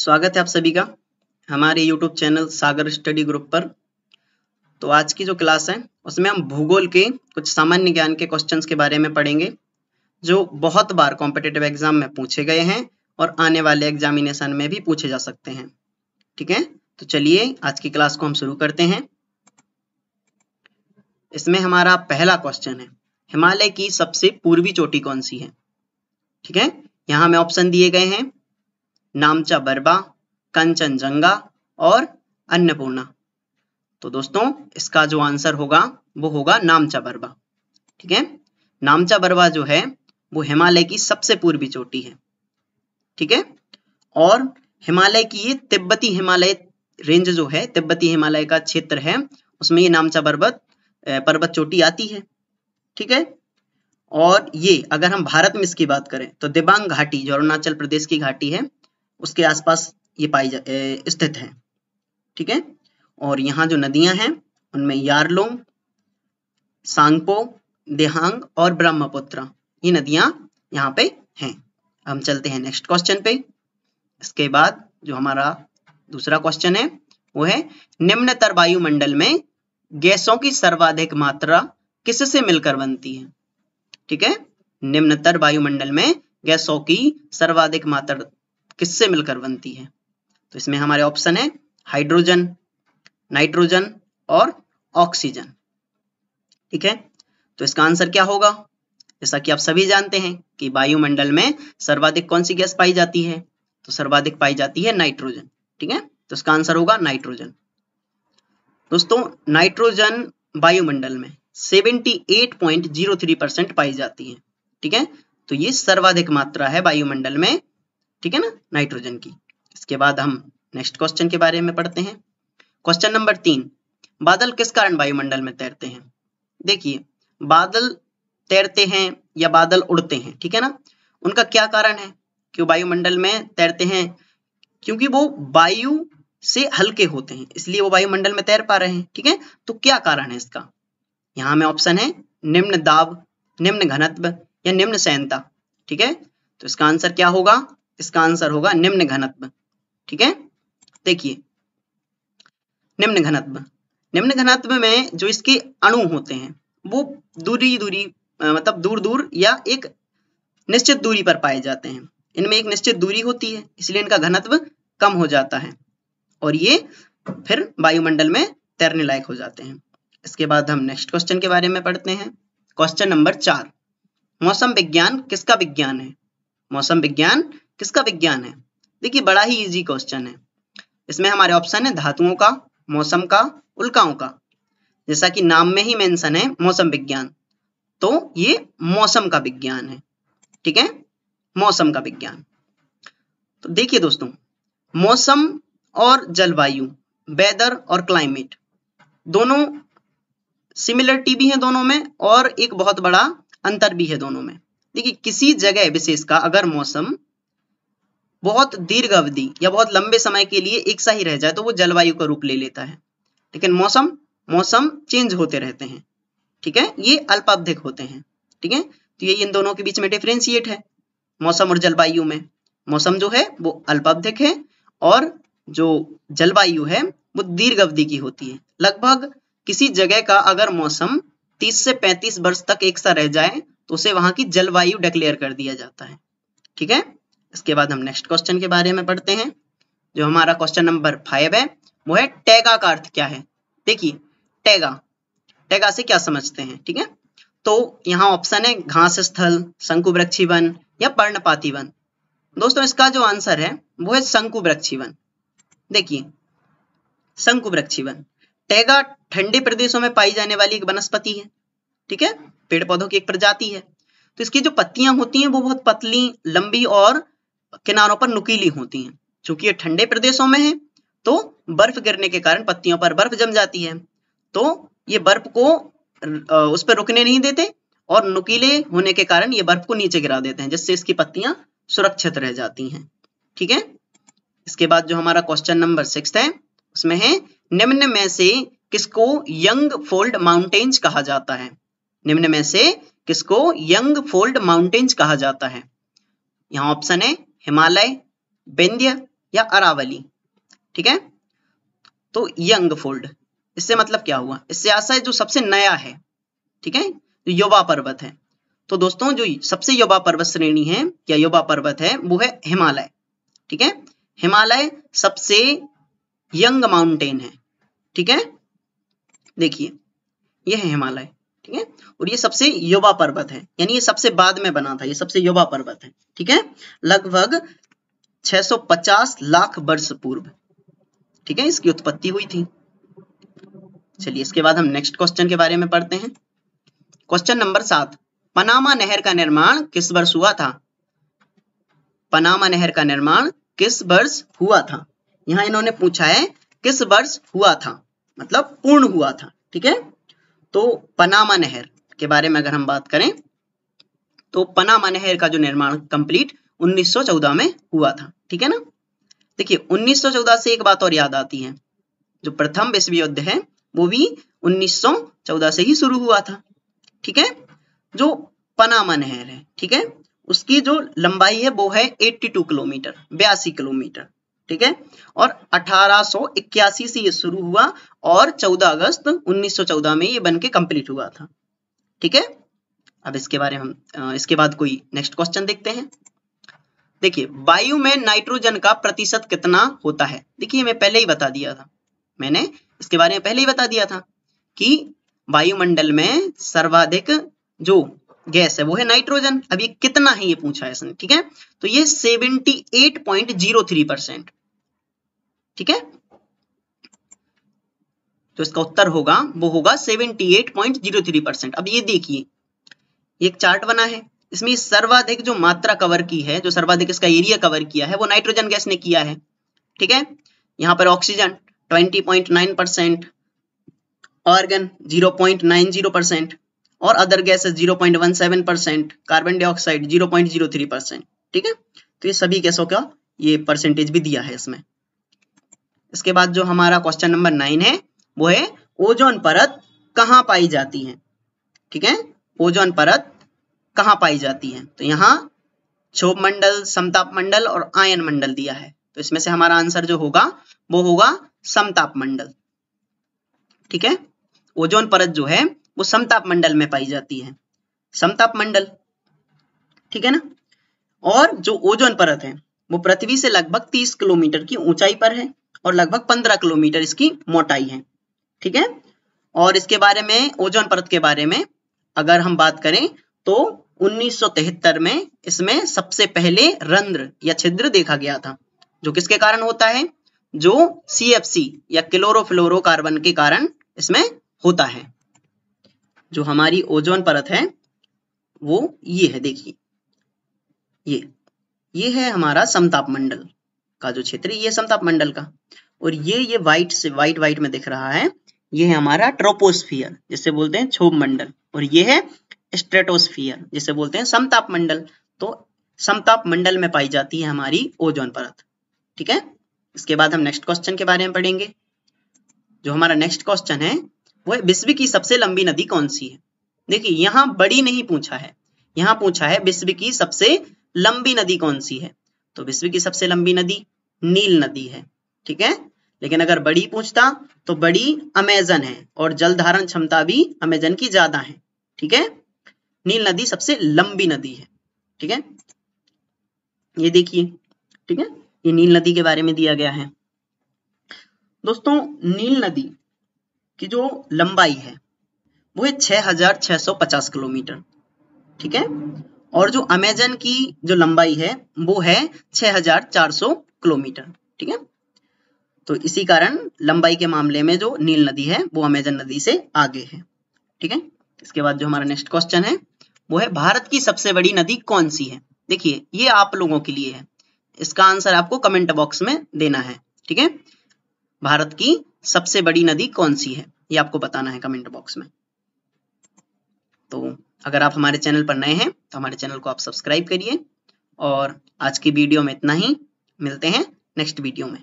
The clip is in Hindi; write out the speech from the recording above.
स्वागत है आप सभी का हमारे YouTube channel Sagar study group पर तो आज की जो क्लास है उसमें हम भूगोल के कुछ सामान्य ज्ञान के क्वेश्चंस के बारे में पढ़ेंगे जो बहुत बार कॉम्पिटेटिव एग्जाम में पूछे गए हैं और आने वाले एग्जामिनेशन में भी पूछे जा सकते हैं ठीक है तो चलिए आज की क्लास को हम शुरू करते हैं इसमें हमारा पहला क्वेश्चन है हिमालय की सबसे पूर्वी चोटी कौन सी है ठीक है यहाँ हमें ऑप्शन दिए गए हैं नामचा बरबा कंचनजंगा और अन्नपूर्णा तो दोस्तों इसका जो आंसर होगा वो होगा नामचा बरबा ठीक है नामचा बरबा जो है वो हिमालय की सबसे पूर्वी चोटी है ठीक है और हिमालय की ये तिब्बती हिमालय रेंज जो है तिब्बती हिमालय का क्षेत्र है उसमें ये नामचा पर्वत पर्वत चोटी आती है ठीक है और ये अगर हम भारत में इसकी बात करें तो दिबांग घाटी जो अरुणाचल प्रदेश की घाटी है उसके आसपास ये पाई स्थित है ठीक है और यहाँ जो नदियां हैं उनमें यारलोंग सांगपो देहांग और ब्रह्मपुत्र ये नदियां यहाँ पे हैं हम चलते हैं नेक्स्ट क्वेश्चन पे इसके बाद जो हमारा दूसरा क्वेश्चन है वो है निम्नतर वायुमंडल में गैसों की सर्वाधिक मात्रा किससे मिलकर बनती है ठीक है निम्नतर वायुमंडल में गैसों की सर्वाधिक मात्रा किससे मिलकर बनती है तो इसमें हमारे ऑप्शन है हाइड्रोजन नाइट्रोजन और ऑक्सीजन ठीक है तो इसका आंसर क्या होगा जैसा कि आप सभी जानते हैं कि वायुमंडल में सर्वाधिक कौन सी गैस पाई जाती है तो सर्वाधिक पाई जाती है नाइट्रोजन ठीक है तो इसका आंसर होगा नाइट्रोजन दोस्तों नाइट्रोजन वायुमंडल में 78.03 परसेंट पाई जाती है ठीक है तो ये सर्वाधिक मात्रा है वायुमंडल में ठीक है ना नाइट्रोजन की इसके बाद हम नेक्स्ट क्वेश्चन के बारे में पढ़ते हैं क्वेश्चन नंबर तीन बादल किस कारण वायुमंडल में तैरते हैं देखिए बादल तैरते हैं या बादल उड़ते हैं ठीक है ना उनका क्या कारण है कि वायुमंडल में तैरते हैं क्योंकि वो वायु से हल्के होते हैं इसलिए वो वायुमंडल में तैर पा रहे हैं ठीक है तो क्या कारण है इसका यहां में ऑप्शन है निम्न दाब निम्न घनत्व या निम्न सहनता ठीक है तो इसका आंसर क्या होगा इसका आंसर होगा निम्न घनत्व ठीक है देखिए निम्न घनत्व निम्न घनत्व में जो इसके अणु होते हैं वो दूरी दूरी मतलब दूर दूर या एक निश्चित दूरी पर पाए जाते हैं इनमें एक निश्चित दूरी होती है इसलिए इनका घनत्व कम हो जाता है और ये फिर वायुमंडल में तैरने लायक हो जाते हैं इसके बाद हम नेक्स्ट क्वेश्चन के बारे में पढ़ते हैं क्वेश्चन नंबर चार मौसम विज्ञान किसका विज्ञान है मौसम विज्ञान किसका विज्ञान है देखिए बड़ा ही इजी क्वेश्चन है इसमें हमारे ऑप्शन है धातुओं का मौसम का उल्काओं का जैसा कि नाम में ही मेंशन है मौसम विज्ञान तो ये मौसम का विज्ञान है ठीक है मौसम का विज्ञान तो देखिए दोस्तों मौसम और जलवायु वेदर और क्लाइमेट दोनों सिमिलरिटी भी है दोनों में और एक बहुत बड़ा अंतर भी है दोनों में देखिए किसी जगह विशेष का अगर मौसम बहुत दीर्घ अवधि या बहुत लंबे समय के लिए एक सा ही रह जाए तो वो जलवायु का रूप ले लेता है लेकिन मौसम मौसम चेंज होते रहते हैं ठीक है ये अल्पावधिक होते हैं ठीक है तो ये इन दोनों के बीच में डिफ्रेंशिएट है मौसम और जलवायु में मौसम जो है वो अल्पावधिक है और जो जलवायु है वो दीर्घ अवधि की होती है लगभग किसी जगह का अगर मौसम 30 से 35 वर्ष तक एक सा रह जाए तो उसे वहां की जलवायु डिक्लेयर कर दिया जाता है ठीक है इसके बाद हम नेक्स्ट क्वेश्चन के बारे में पढ़ते हैं जो हमारा क्वेश्चन नंबर फाइव है वो है टैगा का अर्थ क्या है देखिए टैगा टैगा से क्या समझते हैं ठीक है तो यहाँ ऑप्शन है घास स्थल शंकु वृक्षी वन या पर्णपाती वन दोस्तों इसका जो आंसर है वो है शंकु वृक्षी वन देखिए शंकु वृक्षी वन टैगा ठंडे प्रदेशों में पाई जाने वाली एक वनस्पति है ठीक है पेड़ पौधों की एक प्रजाति है तो इसकी जो पत्तियां होती हैं वो बहुत पतली लंबी और किनारों पर नुकीली होती हैं चूंकि ये ठंडे प्रदेशों में है तो बर्फ गिरने के कारण पत्तियों पर बर्फ जम जाती है तो ये बर्फ को उस पर रुकने नहीं देते और नुकीले होने के कारण ये बर्फ को नीचे गिरा देते हैं जिससे इसकी पत्तियां सुरक्षित रह जाती हैं ठीक है इसके बाद जो हमारा क्वेश्चन नंबर सिक्स है उसमें है निम्न में से किसको यंग फोल्ड माउंटेन्स कहा जाता है निम्न में से किसको यंग फोल्ड माउंटेन्स कहा जाता है यहां ऑप्शन है हिमालय विंध्य या अरावली ठीक है तो यंग फोल्ड इससे मतलब क्या हुआ इससे आशा है जो सबसे नया है ठीक है जो युवा पर्वत है तो दोस्तों जो सबसे युवा पर्वत श्रेणी है या युवा पर्वत है वो है हिमालय ठीक है हिमालय सबसे यंग माउंटेन है ठीक है देखिए यह है हिमालय ठीक है और ये सबसे युवा पर्वत है यानी ये सबसे बाद में बना था ये सबसे युवा पर्वत है ठीक है लगभग 650 लाख वर्ष पूर्व ठीक है इसकी उत्पत्ति हुई थी चलिए इसके बाद हम नेक्स्ट क्वेश्चन के बारे में पढ़ते हैं क्वेश्चन नंबर सात पनामा नहर का निर्माण किस वर्ष हुआ था पनामा नहर का निर्माण किस वर्ष हुआ था यहां इन्होंने पूछा है किस वर्ष हुआ था मतलब पूर्ण हुआ था ठीक है तो पनामा नहर के बारे में अगर हम बात करें तो पनामा नहर का जो निर्माण कंप्लीट 1914 में हुआ था ठीक है ना देखिए 1914 से एक बात और याद आती है जो प्रथम विश्व युद्ध है वो भी 1914 से ही शुरू हुआ था ठीक है जो पनामा नहर है ठीक है उसकी जो लंबाई है वो है 82 किलोमीटर बयासी किलोमीटर ठीक है और 1881 से ये शुरू हुआ और 14 अगस्त 1914 में ये बन के कंप्लीट हुआ था ठीक है अब इसके बारे हम इसके बाद कोई नेक्स्ट क्वेश्चन देखते हैं देखिए वायु में नाइट्रोजन का प्रतिशत कितना होता है देखिए मैं पहले ही बता दिया था मैंने इसके बारे में पहले ही बता दिया था कि वायुमंडल में सर्वाधिक जो गैस है वो है नाइट्रोजन अब ये कितना है ये पूछा है इसने ठीक है तो ये 78.03 परसेंट ठीक है तो इसका उत्तर होगा वो होगा 78.03 परसेंट अब ये देखिए एक चार्ट बना है इसमें सर्वाधिक जो मात्रा कवर की है जो सर्वाधिक इसका एरिया कवर किया है वो नाइट्रोजन गैस ने किया है ठीक है यहां पर ऑक्सीजन 20.9 परसेंट ऑर्गन 0.90 परसेंट और other gases 0.17 percent carbon dioxide 0.03 percent ठीक है तो ये सभी गैसों का ये परसेंटेज भी दिया है इसमें इसके बाद जो हमारा क्वेश्चन नंबर नाइन है वो है ओजोन परत कहाँ पाई जाती है ठीक है ओजोन परत कहाँ पाई जाती है तो यहाँ क्षोभ मंडल समताप मंडल और आयन मंडल दिया है तो इसमें से हमारा आंसर जो होगा वो होगा समताप मंडल ठीक है ओजोन परत जो है वो समताप मंडल में पाई जाती है समताप मंडल ठीक है ना और जो ओजोन परत है वो पृथ्वी से लगभग 30 किलोमीटर की ऊंचाई पर है और लगभग पंद्रह किलोमीटर इसकी मोटाई है ठीक है और इसके बारे में ओजोन परत के बारे में अगर हम बात करें तो उन्नीस में इसमें सबसे पहले रंध्र या छिद्र देखा गया था जो किसके कारण होता है जो सी या कार्बन के कारण इसमें होता है जो हमारी ओजोन परत है वो ये है देखिए ये ये है हमारा समताप मंडल का जो क्षेत्र है ये समताप मंडल का और ये ये व्हाइट से व्हाइट व्हाइट में दिख रहा है ये है हमारा ट्रोपोस्फियर जिसे बोलते हैं क्षोभ मंडल और ये है स्ट्रेटोस्फियर जिसे बोलते हैं समताप मंडल तो समताप मंडल में पाई जाती है हमारी ओजोन परत ठीक है इसके बाद हम नेक्स्ट क्वेश्चन के बारे में पढ़ेंगे जो हमारा नेक्स्ट क्वेश्चन है वो विश्व की सबसे लंबी नदी कौन सी है देखिए यहाँ बड़ी नहीं पूछा है यहाँ पूछा है विश्व की सबसे लंबी नदी कौन सी है तो विश्व की सबसे लंबी नदी नील नदी है ठीक है लेकिन अगर बड़ी पूछता तो बड़ी अमेजन है और जल धारण क्षमता भी अमेजन की ज्यादा है ठीक है नील नदी सबसे लंबी नदी है ठीक है ये देखिए ठीक है ये नील नदी के बारे में दिया गया है दोस्तों नील नदी की जो लंबाई है वो है 6650 किलोमीटर ठीक है और जो अमेजन की जो लंबाई है वो है 6400 किलोमीटर ठीक है तो इसी कारण लंबाई के मामले में जो नील नदी है वो अमेजन नदी से आगे है ठीक है इसके बाद जो हमारा नेक्स्ट क्वेश्चन है वो है भारत की सबसे बड़ी नदी कौन सी है देखिए ये आप लोगों के लिए है इसका आंसर आपको कमेंट बॉक्स में देना है ठीक है भारत की सबसे बड़ी नदी कौन सी है ये आपको बताना है कमेंट बॉक्स में तो अगर आप हमारे चैनल पर नए हैं तो हमारे चैनल को आप सब्सक्राइब करिए और आज की वीडियो में इतना ही मिलते हैं नेक्स्ट वीडियो में